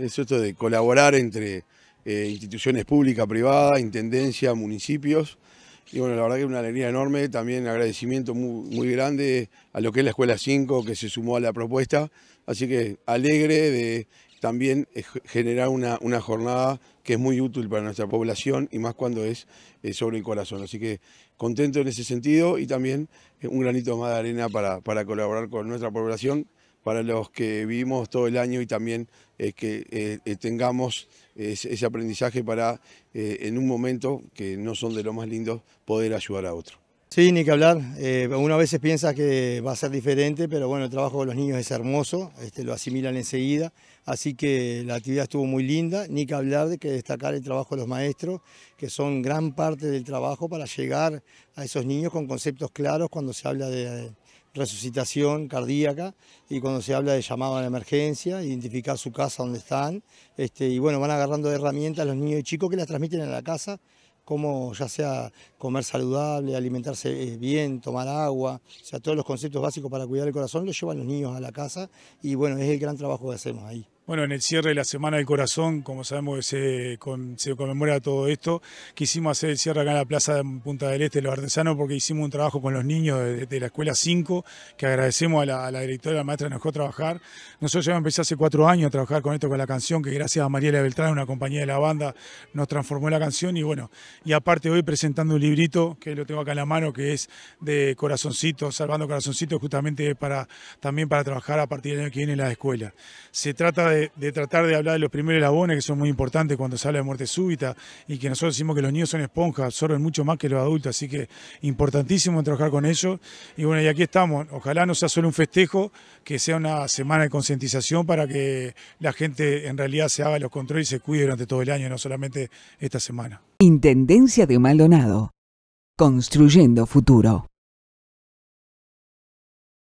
es esto de colaborar entre eh, instituciones públicas, privadas, intendencia, municipios. Y bueno, la verdad que es una alegría enorme, también agradecimiento muy, grande a lo que es la Escuela 5 que se sumó a la propuesta. Así que alegre de también eh, generar una, jornada que es muy útil para nuestra población y más cuando es eh, sobre el corazón. Así que contento en ese sentido y también un granito más de arena para, para colaborar con nuestra población para los que vivimos todo el año y también eh, que eh, eh, tengamos ese, aprendizaje para en un momento que no son de lo más lindos poder ayudar a otro. Sí, ni que hablar. Eh, uno a veces piensa que va a ser diferente, pero bueno, el trabajo de los niños es hermoso, este, lo asimilan enseguida, así que la actividad estuvo muy linda. Ni que hablar de que destacar el trabajo de los maestros, que son gran parte del trabajo para llegar a esos niños con conceptos claros cuando se habla de, resucitación cardíaca y cuando se habla de llamado a la emergencia, identificar su casa donde están. Este, y bueno, van agarrando herramientas los niños y chicos que las transmiten a la casa, como ya sea comer saludable, alimentarse eh, bien, tomar agua, o sea, todos los conceptos básicos para cuidar el corazón los llevan los niños a la casa y bueno, es el gran trabajo que hacemos ahí. Bueno, en el cierre de la Semana del Corazón, como sabemos que se, conmemora todo esto, quisimos hacer el cierre acá en la Plaza de Punta del Este, los artesanos, porque hicimos un trabajo con los niños de, la Escuela 5, que agradecemos a la, a la directora, a la maestra, que nos dejó trabajar. Nosotros ya empecé hace cuatro años a trabajar con esto, con la canción, que gracias a Mariela Beltrán, una compañía de la banda, nos transformó la canción. Y bueno, y aparte hoy presentando un librito, que lo tengo acá en la mano, que es de Corazoncito, Salvando Corazoncito, justamente para, también para trabajar a partir del año que viene en la escuela. Se trata de de, tratar de hablar de los primeros labones que son muy importantes cuando se habla de muerte súbita y que nosotros decimos que los niños son esponjas, absorben mucho más que los adultos, así que importantísimo trabajar con ellos. Y bueno, y aquí estamos, ojalá no sea solo un festejo, que sea una semana de concientización para que la gente en realidad se haga los controles y se cuide durante todo el año, no solamente esta semana. Intendencia de Maldonado, construyendo futuro.